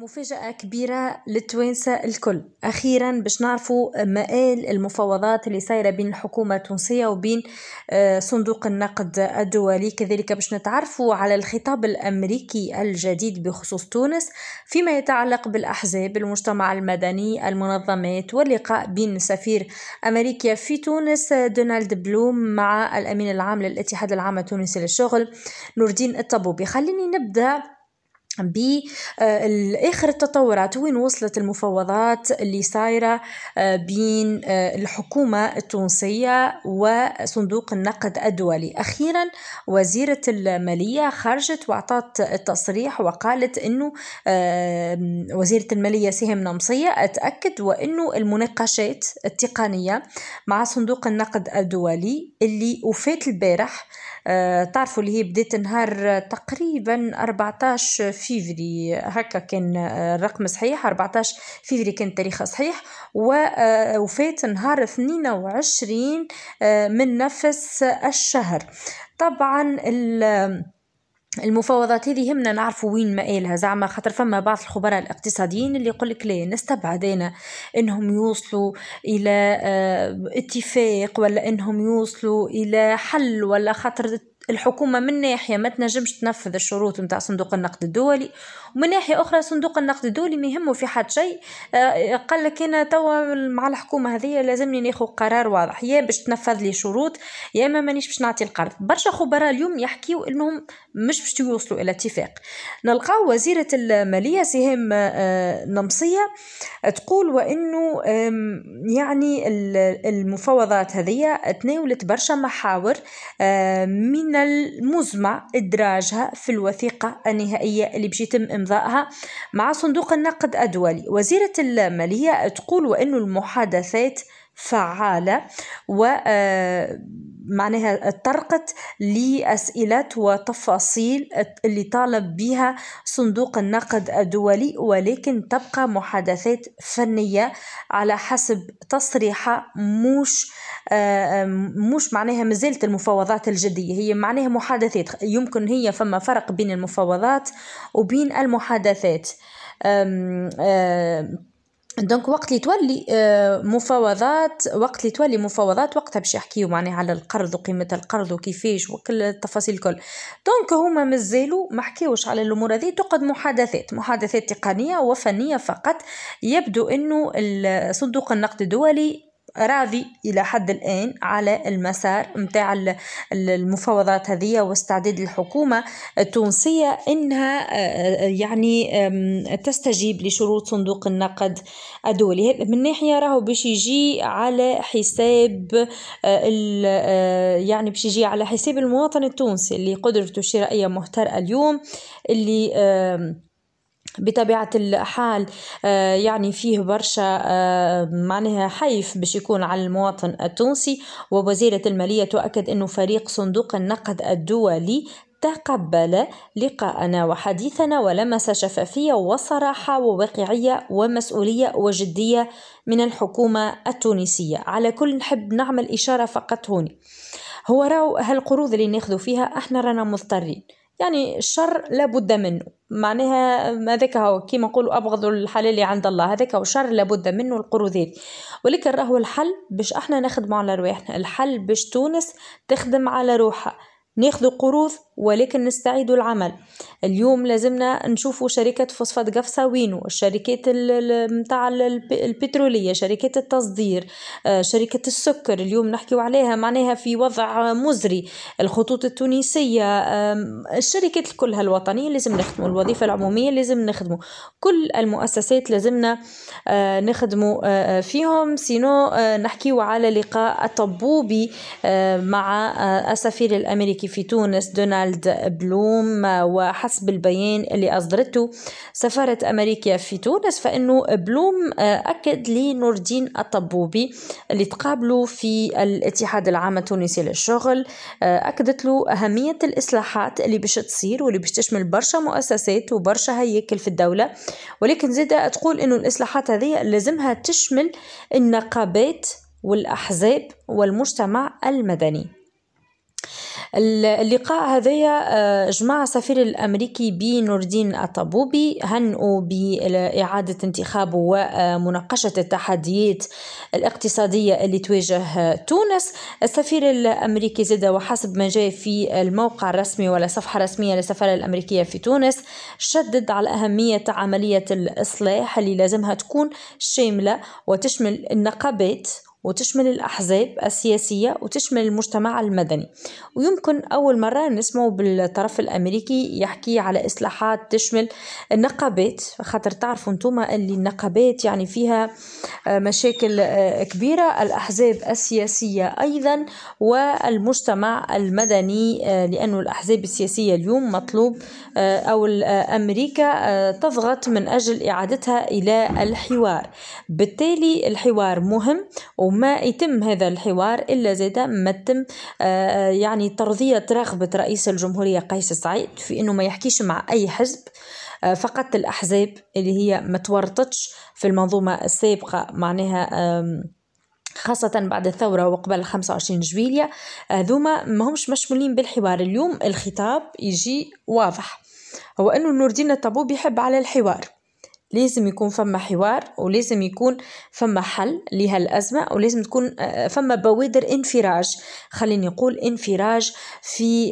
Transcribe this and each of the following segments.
مفاجأة كبيرة للتوانسة الكل أخيرا باش نعرفوا مآل المفاوضات اللي صايرة بين الحكومة التونسية وبين آه، صندوق النقد الدولي كذلك باش نتعرفوا على الخطاب الأمريكي الجديد بخصوص تونس فيما يتعلق بالأحزاب المجتمع المدني المنظمات واللقاء بين سفير أمريكا في تونس دونالد بلوم مع الأمين العام للاتحاد العام التونسي للشغل نور الدين الطبوبي خليني نبدأ باخر آه، التطورات وين وصلت المفاوضات اللي صايره آه، بين آه، الحكومه التونسيه وصندوق النقد الدولي اخيرا وزيره الماليه خرجت واعطت التصريح وقالت انه وزيره الماليه سهم نمصيه اتاكد وانه المناقشات التقنيه مع صندوق النقد الدولي اللي وفات البارح تعرفوا اللي هي بدات نهار تقريبا 14 فيفري هكا كان آه، الرقم صحيح 14 فيفري كان التاريخ صحيح ووفاة آه، نهار 22 آه، من نفس الشهر طبعا ال المفاوضات هذه همنا نعرفوا وين مآلها زعما خاطر فما بعض الخبراء الاقتصاديين اللي يقول لك لا نستبعد انا انهم يوصلوا الى اتفاق ولا انهم يوصلوا الى حل ولا خاطر الحكومة من ناحية ما تنجمش تنفذ الشروط نتاع صندوق النقد الدولي ومن ناحية أخرى صندوق النقد الدولي ما يهمه في حد شيء آه، قال لك أنا توا مع الحكومة هذه لازمني ناخذ قرار واضح يا باش تنفذ لي شروط يا اما مانيش باش نعطي القرض برشا خبراء اليوم يحكيو أنهم مش باش يوصلوا إلى اتفاق نلقاو وزيرة المالية سهام آه، نمصية تقول وأنه يعني المفاوضات هذه تناولت برشا محاور آه، من المزمع إدراجها في الوثيقة النهائية اللي باش يتم إمضائها مع صندوق النقد الدولي وزيرة المالية تقول وأن المحادثات فعالة و آه، معناها طرقت لأسئلة وتفاصيل اللي طالب بها صندوق النقد الدولي ولكن تبقى محادثات فنية على حسب تصريحة آه، مش مش معناها مازالت المفاوضات الجدية هي معناها محادثات يمكن هي فما فرق بين المفاوضات وبين المحادثات أم أم دونك وقت اللي تولي آه، مفاوضات وقت اللي تولي مفاوضات وقتها باش يحكيو معناها على القرض وقيمه القرض وكيفاش وكل التفاصيل الكل دونك هما مازالوا ما حكيوش على الامور هذه تقعد محادثات محادثات تقنيه وفنيه فقط يبدو انه صندوق النقد الدولي راضي إلى حد الآن على المسار متاع المفاوضات هذه واستعداد الحكومة التونسية أنها آه، آه، يعني تستجيب لشروط صندوق النقد الدولي من ناحية راهو باش يجي على حساب آه، يعني باش يجي على حساب المواطن التونسي اللي قدرته الشرائية مهترئة اليوم اللي بطبيعة الحال آه، يعني فيه برشا آه، معناها حيف باش يكون على المواطن التونسي ووزيرة المالية تؤكد أنه فريق صندوق النقد الدولي تقبل لقاءنا وحديثنا ولمس شفافية وصراحة وواقعية ومسؤولية وجدية من الحكومة التونسية على كل نحب نعمل إشارة فقط هوني هو راو هالقروض اللي ناخذ فيها احنا رانا مضطرين يعني الشر لابد منه معناها هذاك هو كيما نقولوا ابغض الحلال عند الله هذاك هو شر لابد منه القروذات ولكن راهو الحل باش احنا نخدم على رواحنا الحل باش تونس تخدم على روحها ناخذ قروض ولكن نستعيد العمل اليوم لازمنا نشوف شركة فوسفات قفصة وينو الشركات متاع البترولية شركات التصدير آه، شركة السكر اليوم نحكيو عليها معناها في وضع مزري الخطوط التونسية الشركات كلها الوطنية لازم نخدمه الوظيفة العمومية لازم نخدمه كل المؤسسات لازمنا آه، نخدمه آه، فيهم سينو نحكيو على لقاء طبوبي مع السفير الأمريكي في تونس دونالد دونالد بلوم وحسب البيان اللي أصدرته سفارة أمريكا في تونس فإنه بلوم آه، أكد لنور الدين الطبوبي اللي تقابلوا في الاتحاد العام التونسي للشغل آه، أكدت له أهمية الإصلاحات اللي باش تصير واللي باش تشمل برشا مؤسسات وبرشا هياكل في الدولة ولكن زيدا تقول إنه الإصلاحات هذه لازمها تشمل النقابات والأحزاب والمجتمع المدني اللقاء هذايا آه، جمع السفير الأمريكي بنوردين الدين الطبوبي هنؤوا بإعادة انتخابه ومناقشة التحديات الاقتصادية اللي تواجه تونس السفير الأمريكي زاد وحسب ما جاء في الموقع الرسمي ولا صفحة رسمية للسفارة الأمريكية في تونس شدد على أهمية عملية الإصلاح اللي لازمها تكون شاملة وتشمل النقابات وتشمل الأحزاب السياسية وتشمل المجتمع المدني ويمكن أول مرة نسمعه بالطرف الأمريكي يحكي على إصلاحات تشمل النقابات خاطر تعرفوا أنتم اللي النقابات يعني فيها آه، مشاكل آه، كبيرة الأحزاب السياسية أيضا والمجتمع المدني آه، لأن الأحزاب السياسية اليوم مطلوب أو أمريكا تضغط من أجل إعادتها إلى الحوار بالتالي الحوار مهم وما ما يتم هذا الحوار إلا زاد ما تم آه، آه، يعني ترضية رغبة رئيس الجمهورية قيس سعيد في أنه ما يحكيش مع أي حزب آه، فقط الأحزاب اللي هي ما تورطتش في المنظومة السابقة معناها خاصة بعد الثورة وقبل 25 جويلية هذوما ماهمش مشمولين بالحوار اليوم الخطاب يجي واضح هو أنه نور الدين الطبوب يحب على الحوار لازم يكون فما حوار ولازم يكون فما حل لهالأزمة ولازم تكون آه، فما بوادر انفراج خليني نقول انفراج في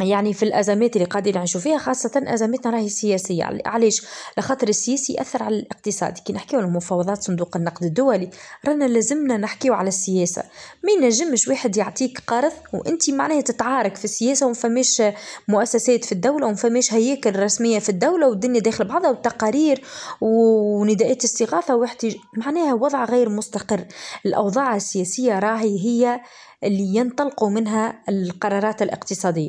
يعني في الازمات اللي قاعدين نعيشوا فيها خاصه ازمتنا راهي سياسيه علاش لخاطر السياسي ياثر على الاقتصاد كي نحكيو على مفاوضات صندوق النقد الدولي رانا لازمنا نحكيو على السياسه ما ينجمش واحد يعطيك قرض وانت معناها تتعارك في السياسه وما فماش مؤسسات في الدوله وما فماش هياكل رسميه في الدوله والدنيا داخل بعضها والتقارير ونداءات استغاثه واحتج معناها وضع غير مستقر الاوضاع السياسيه راهي هي اللي ينطلقوا منها القرارات الاقتصاديه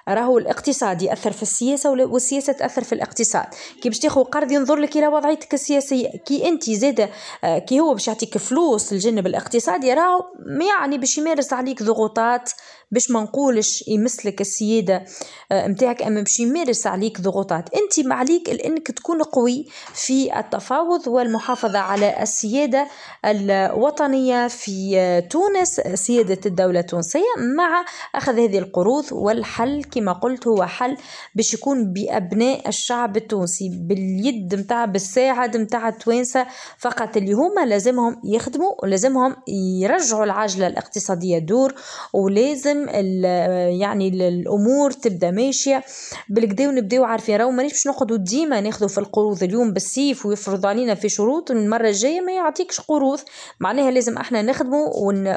راهو الاقتصاد ياثر في السياسه والسياسه تاثر في الاقتصاد كي باش تاخذ قرض ينظر لك الى وضعيتك السياسيه كي انت زاده آه، كي هو باش يعطيك فلوس الجانب الاقتصادي راهو يعني باش يمارس عليك ضغوطات باش ما نقولش يمسلك السياده نتاعك آه، اما باش يمارس عليك ضغوطات انت ما عليك انك تكون قوي في التفاوض والمحافظه على السياده الوطنيه في آه، تونس سياده الدوله التونسيه مع اخذ هذه القروض والحل كما كما ما قلت هو حل باش يكون بأبناء الشعب التونسي باليد متاع بالساعد متاع التوانسة فقط اللي هما لازمهم يخدموا ولازمهم يرجعوا العجلة الاقتصادية دور ولازم يعني الأمور تبدأ ماشية بالكدا ونبداو عارفين راهو مانيش باش نقعدوا ديما ناخذوا في القروض اليوم بالسيف ويفرض علينا في شروط المرة الجاية ما يعطيكش قروض معناها لازم احنا نخدموا ون...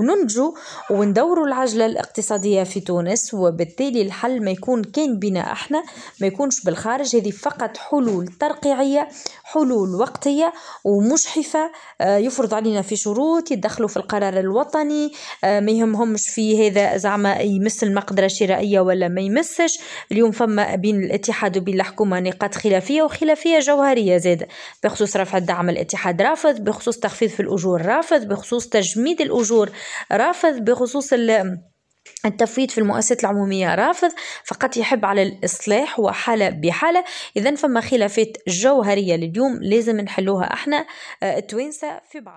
وننجو وندوروا العجلة الاقتصادية في تونس وبالتالي الحل ما يكون كان بنا احنا ما يكونش بالخارج هذه فقط حلول ترقيعيه حلول وقتيه ومشحفه آه، يفرض علينا في شروط يدخلوا في القرار الوطني آه، ما يهمهمش في هذا زعما يمس المقدره الشرائيه ولا ما يمسش اليوم فما بين الاتحاد وبين الحكومه نقاط خلافيه وخلافيه جوهريه زاد بخصوص رفع الدعم الاتحاد رافض بخصوص تخفيض في الاجور رافض بخصوص تجميد الاجور رافض بخصوص ال التفويض في المؤسسات العمومية رافض فقط يحب على الإصلاح وحالة بحالة إذا فما خلافات جوهرية لليوم لازم نحلوها احنا آه، التوانسة في بعض